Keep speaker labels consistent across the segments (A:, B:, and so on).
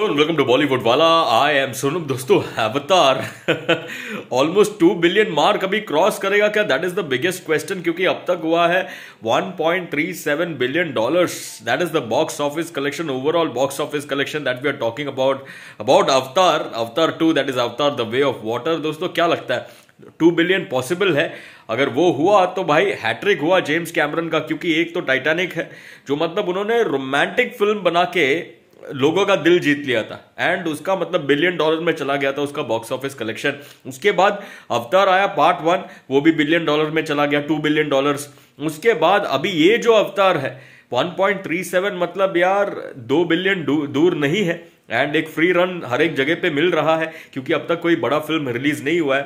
A: welcome to Bollywood वाला I am Sonam दोस्तों Avatar almost two billion mark अभी क्रॉस करेगा क्या that is the biggest question क्योंकि अब तक हुआ है 1.37 billion dollars that is the box office collection overall box office collection that we are talking about about Avatar Avatar two that is Avatar the way of water दोस्तों क्या लगता है two billion possible है अगर वो हुआ तो भाई हैट्रिक हुआ जेम्स कैमरन का क्योंकि एक तो टाइटैनिक है जो मतलब उन्होंने रोमांटिक फिल्म बना के लोगों का दिल जीत लिया था एंड उसका मतलब बिलियन डॉलर में चला गया था उसका बॉक्स ऑफिस कलेक्शन उसके बाद अवतार आया पार्ट वन वो भी बिलियन डॉलर में चला गया टू बिलियन डॉलर्स उसके बाद अभी ये जो अवतार है 1.37 मतलब यार दो बिलियन दूर नहीं है एंड एक फ्री रन हर एक जगह पे मिल रहा है क्योंकि अब तक कोई बड़ा फिल्म रिलीज नहीं हुआ है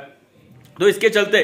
A: तो इसके चलते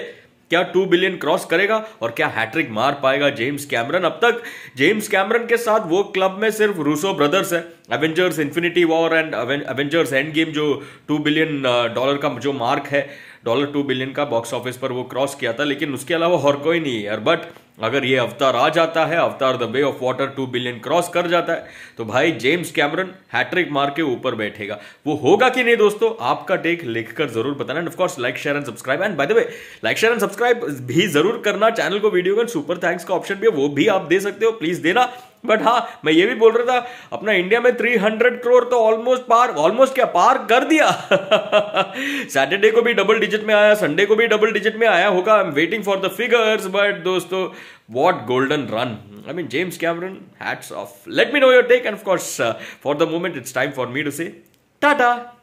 A: क्या टू बिलियन क्रॉस करेगा और क्या हैट्रिक मार पाएगा जेम्स कैमरन अब तक जेम्स कैमरन के साथ वो क्लब में सिर्फ रूसो ब्रदर्स है Avengers Infinity War and Avengers Endgame जो टू बिलियन डॉलर का जो मार्क है डॉलर टू बिलियन का बॉक्स ऑफिस पर वो क्रॉस किया था लेकिन उसके अलावा और कोई नहीं है बट अगर ये अवतार आ जाता है Avatar the way of water two billion cross कर जाता है तो भाई जेम्स कैमरन हैट्रिक मार के ऊपर बैठेगा वो होगा कि नहीं दोस्तों आपका टेक लिखकर जरूर बताना and of course like share and subscribe and by the way like share and subscribe भी जरूर करना चैनल को वीडियो का सुपर थैंक्स का ऑप्शन भी है वो भी आप दे सकते हो प्लीज देना बट हाँ मैं ये भी बोल रहा था अपना इंडिया में 300 करोड़ तो ऑलमोस्ट पार ऑलमोस्ट क्या पार कर दिया सैटरडे को भी डबल डिजिट में आया संडे को भी डबल डिजिट में आया होगा I am waiting for the figures but दोस्तों what golden run I mean James Cameron hats off let me know your take and of course for the moment it's time for me to say Tata